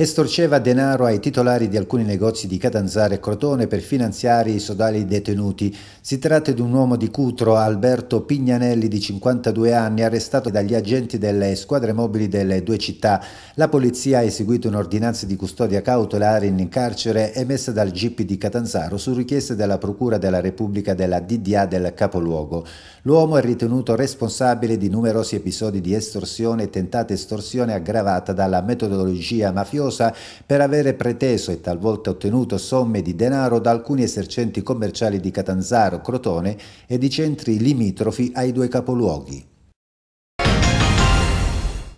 estorceva denaro ai titolari di alcuni negozi di Catanzaro e Crotone per finanziare i sodali detenuti. Si tratta di un uomo di Cutro, Alberto Pignanelli, di 52 anni, arrestato dagli agenti delle squadre mobili delle due città. La polizia ha eseguito un'ordinanza di custodia cautelare in carcere emessa dal GP di Catanzaro su richiesta della Procura della Repubblica della DDA del capoluogo. L'uomo è ritenuto responsabile di numerosi episodi di estorsione e tentata estorsione aggravata dalla metodologia mafiosa mafiosa per avere preteso e talvolta ottenuto somme di denaro da alcuni esercenti commerciali di Catanzaro, Crotone e di centri limitrofi ai due capoluoghi.